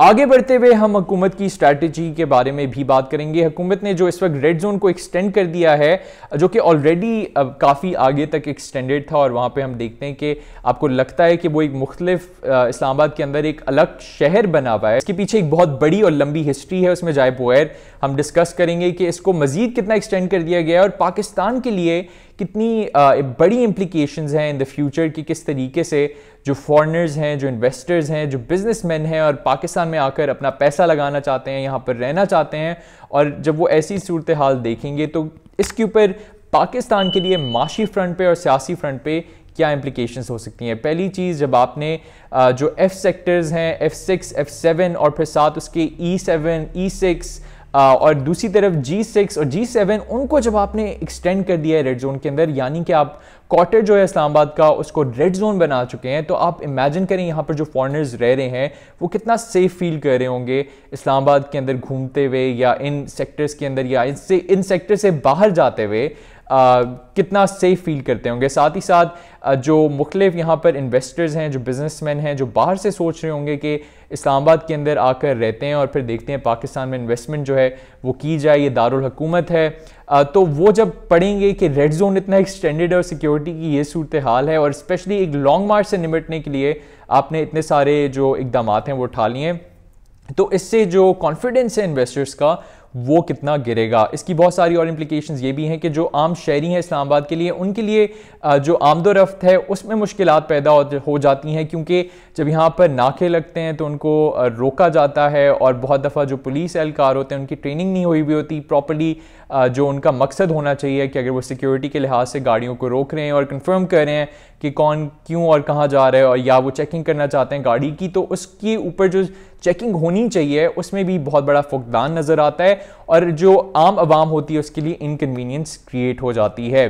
आगे बढ़ते हुए हम हुकूमत की स्ट्रैटेजी के बारे में भी बात करेंगे हुकूमत ने जो इस वक्त रेड जोन को एक्सटेंड कर दिया है जो कि ऑलरेडी काफ़ी आगे तक एक्सटेंडेड था और वहाँ पे हम देखते हैं कि आपको लगता है कि वो एक मुख्तलिफ इस्लामाबाद के अंदर एक अलग शहर बना हुआ है इसके पीछे एक बहुत बड़ी और लंबी हिस्ट्री है उसमें जाए पोयर हम डिस्कस करेंगे कि इसको मज़ीद कितना एक्सटेंड कर दिया गया है और पाकिस्तान के लिए कितनी बड़ी इम्प्लीकेशन हैं इन द फ्यूचर कि किस तरीके से जो फॉरनर्स हैं जो इन्वेस्टर्स हैं जो बिजनेसमैन हैं और पाकिस्तान में आकर अपना पैसा लगाना चाहते हैं यहाँ पर रहना चाहते हैं और जब वो ऐसी सूरत हाल देखेंगे तो इसके ऊपर पाकिस्तान के लिए माशी फ्रंट पे और सियासी फ्रंट पे क्या इम्प्लीकेशंस हो सकती हैं पहली चीज़ जब आपने जो एफ़ सेक्टर्स हैं एफ़ सिक्स एफ़ सेवन और फिर साथ उसके ई सेवन ई सिक्स और दूसरी तरफ G6 और G7 उनको जब आपने एक्सटेंड कर दिया है रेड जोन के अंदर यानी कि आप क्वार्टर जो है इस्लामाबाद का उसको रेड जोन बना चुके हैं तो आप इमेजिन करें यहाँ पर जो फॉरनर्स रह रहे हैं वो कितना सेफ फील कर रहे होंगे इस्लामाबाद के अंदर घूमते हुए या इन सेक्टर्स के अंदर या इससे इन सेक्टर से बाहर जाते हुए कितना सेफ़ फील करते होंगे साथ ही साथ जो मुख्तफ यहाँ पर इन्वेस्टर्स हैं जो बिजनेसमैन हैं जो बाहर से सोच रहे होंगे कि इस्लामाबाद के अंदर आकर रहते हैं और फिर देखते हैं पाकिस्तान में इन्वेस्टमेंट जो है वो की जाए ये दारकूमत है तो वो जब पढ़ेंगे कि रेड जोन इतना एक्सटेंडेड और सिक्योरिटी की ये सूरत हाल है और स्पेशली एक लॉन्ग मार्च से निमटने के लिए आपने इतने सारे जो इकदाम हैं वो उठा लिए हैं तो इससे जो कॉन्फिडेंस है इन्वेस्टर्स का वो कितना गिरेगा इसकी बहुत सारी और इम्प्लीकेशन ये भी हैं कि जो आम शहरी हैं इस्लामाबाद के लिए उनके लिए जो आमदोरफ्त है उसमें मुश्किल पैदा हो जाती हैं क्योंकि जब यहाँ पर नाके लगते हैं तो उनको रोका जाता है और बहुत दफ़ा जो पुलिस एहलकार होते हैं उनकी ट्रेनिंग नहीं हुई हुई होती प्रॉपरली जो उनका मकसद होना चाहिए कि अगर वो सिक्योरिटी के लिहाज से गाड़ियों को रोक रहे हैं और कन्फर्म कर रहे हैं कि कौन क्यों और कहाँ जा रहा है और या वो चेकिंग करना चाहते हैं गाड़ी की तो उसके ऊपर जो चेकिंग होनी चाहिए उसमें भी बहुत बड़ा फुकदान नज़र आता है और जो आम आवाम होती है उसके लिए इनकन्वीनियंस क्रिएट हो जाती है